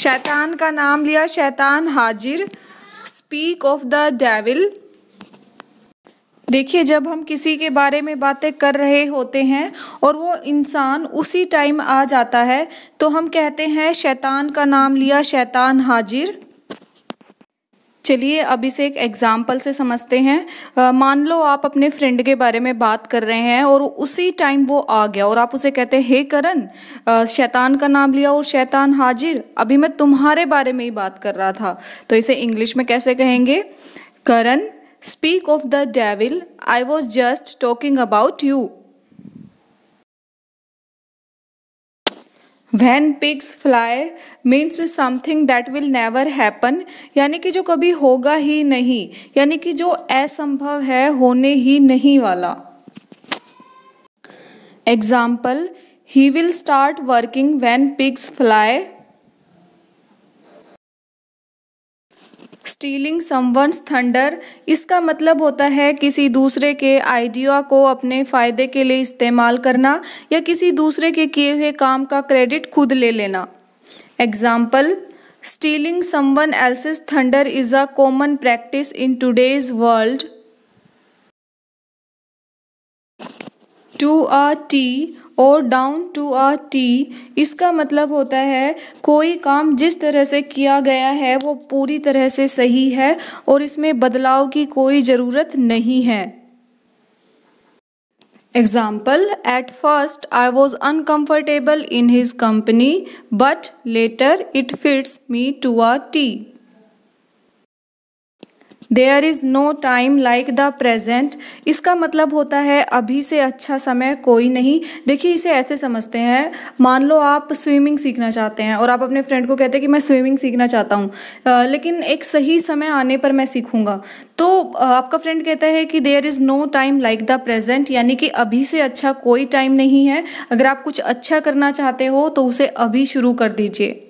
शैतान का नाम लिया शैतान हाजिर स्पीक ऑफ द डेविल देखिए जब हम किसी के बारे में बातें कर रहे होते हैं और वो इंसान उसी टाइम आ जाता है तो हम कहते हैं शैतान का नाम लिया शैतान हाजिर चलिए अब इसे एक एग्ज़ाम्पल से समझते हैं मान लो आप अपने फ्रेंड के बारे में बात कर रहे हैं और उसी टाइम वो आ गया और आप उसे कहते हैं हे करण शैतान का नाम लिया और शैतान हाजिर अभी मैं तुम्हारे बारे में ही बात कर रहा था तो इसे इंग्लिश में कैसे कहेंगे Karan speak of the devil I was just talking about you when pigs fly means something that will never happen यानी कि जो कभी होगा ही नहीं यानी कि जो असंभव है होने ही नहीं वाला example he will start working when pigs fly stealing someone's thunder इसका मतलब होता है किसी दूसरे के आइडिया को अपने फ़ायदे के लिए इस्तेमाल करना या किसी दूसरे के किए हुए काम का क्रेडिट खुद ले लेना example stealing someone else's thunder is a common practice in today's world to a T और डाउन टू अ टी इसका मतलब होता है कोई काम जिस तरह से किया गया है वो पूरी तरह से सही है और इसमें बदलाव की कोई ज़रूरत नहीं है example at first I was uncomfortable in his company but later it fits me to a T there is no time like the present इसका मतलब होता है अभी से अच्छा समय कोई नहीं देखिए इसे ऐसे समझते हैं मान लो आप स्विमिंग सीखना चाहते हैं और आप अपने फ्रेंड को कहते हैं कि मैं स्विमिंग सीखना चाहता हूँ लेकिन एक सही समय आने पर मैं सीखूँगा तो आपका फ्रेंड कहता है कि there is no time like the present यानी कि अभी से अच्छा कोई टाइम नहीं है अगर आप कुछ अच्छा करना चाहते हो तो उसे अभी शुरू कर दीजिए